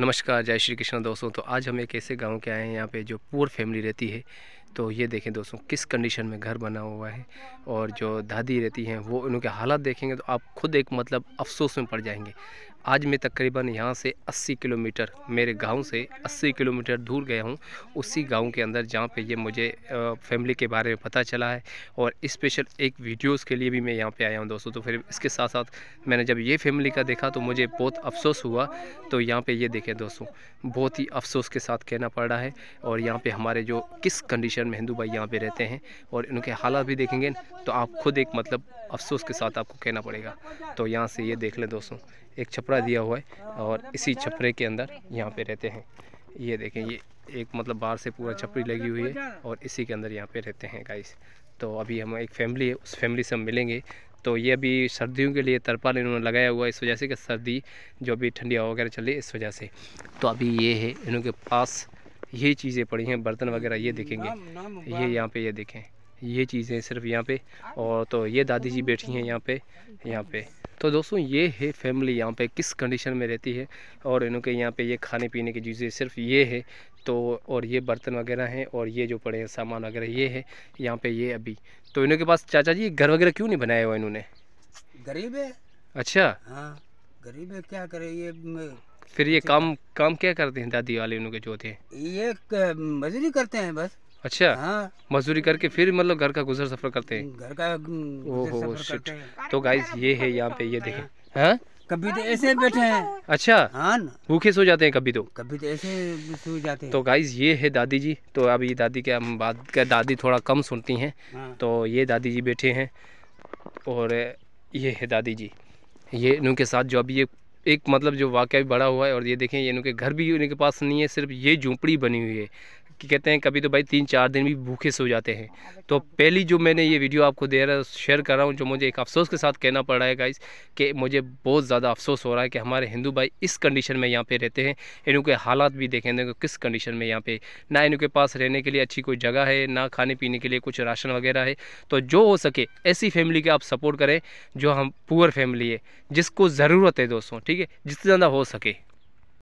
नमस्कार जय श्री कृष्ण दोस्तों तो आज हम एक ऐसे गांव के आए हैं यहाँ पे जो पूर फैमिली रहती है तो ये देखें दोस्तों किस कंडीशन में घर बना हुआ है और जो दादी रहती हैं वो उनके हालात देखेंगे तो आप खुद एक मतलब अफसोस में पड़ जाएंगे आज मैं तकरीबन यहाँ से 80 किलोमीटर मेरे गांव से 80 किलोमीटर दूर गया हूँ उसी गांव के अंदर जहाँ पे ये मुझे फैमिली के बारे में पता चला है और स्पेशल एक वीडियोस के लिए भी मैं यहाँ पे आया हूँ दोस्तों तो फिर इसके साथ साथ मैंने जब ये फैमिली का देखा तो मुझे बहुत अफसोस हुआ तो यहाँ पर ये देखें दोस्तों बहुत ही अफसोस के साथ कहना पड़ रहा है और यहाँ पर हमारे जो किस कंडीशन में हिंदू भाई यहाँ पर रहते हैं और इनके हालात भी देखेंगे तो आप खुद एक मतलब अफसोस के साथ आपको कहना पड़ेगा तो यहाँ से ये देख लें दोस्तों एक छपरा दिया हुआ है और इसी छपरे के अंदर यहाँ पे रहते हैं ये देखें ये एक मतलब बाहर से पूरा छपरी लगी हुई है और इसी के अंदर यहाँ पे रहते हैं गाइस तो अभी हम एक फैमिली है उस फैमिली से हम मिलेंगे तो ये अभी सर्दियों के लिए तरपाल इन्होंने लगाया हुआ है इस वजह से कि सर्दी जो अभी ठंडी हवा वगैरह चल रही है इस वजह से तो अभी ये है इन्हों के पास ये चीज़ें पड़ी हैं बर्तन वगैरह ये देखेंगे ये यहाँ पर ये देखें ये चीज़ें सिर्फ यहाँ पे हाँ और तो ये दादी जी बैठी हैं यहाँ पे यहाँ पे तो दोस्तों ये है फैमिली यहाँ पे किस कंडीशन में रहती है और इनके यहाँ पे ये खाने पीने की चीज़ें सिर्फ ये है तो और ये बर्तन वगैरह हैं और ये जो पड़े हैं सामान वगैरह ये है यहाँ पे ये अभी तो इनके पास चाचा जी घर वगैरह क्यों नहीं बनाया हुआ इन्होंने गरीब है अच्छा हाँ गरीब है क्या करे ये फिर ये काम काम क्या करते हैं दादी वाले इनके जो होते हैं ये मजदूरी करते हैं बस अच्छा हाँ मजदूरी करके फिर मतलब घर का गुजर सफर करते हैं घर का ओहो शिट तो गाइस ये है यहाँ पे ये देखें हाँ कभी तो ऐसे बैठे हैं अच्छा हाँ भूखे सो जाते हैं कभी तो कभी तो ऐसे सो जाते हैं तो गाइज ये है दादी जी तो अब ये दादी के हम बात कर दादी थोड़ा कम सुनती हैं हाँ। तो ये दादी जी बैठे हैं और ये है दादी जी ये इनके साथ जो अभी ये एक मतलब जो वाक़ बड़ा हुआ है और ये देखें ये इनके घर भी इनके पास नहीं है सिर्फ ये झोंपड़ी बनी हुई है कि कहते हैं कभी तो भाई तीन चार दिन भी भूखे सो जाते हैं हाँ, तो पहली जो मैंने ये वीडियो आपको दे रहा शेयर कर रहा हूँ जो मुझे एक अफसोस के साथ कहना पड़ रहा है गाइस कि मुझे बहुत ज़्यादा अफसोस हो रहा है कि हमारे हिंदू भाई इस कंडीशन में यहाँ पे रहते हैं इनके हालात भी देखेंगे कि किस कंडीशन में यहाँ पे ना इनके पास रहने के लिए अच्छी कोई जगह है ना खाने पीने के लिए कुछ राशन वगैरह है तो जो हो सके ऐसी फैमिली के आप सपोर्ट करें जो हम पुअर फैमिली है जिसको ज़रूरत है दोस्तों ठीक है जितना ज़्यादा हो सके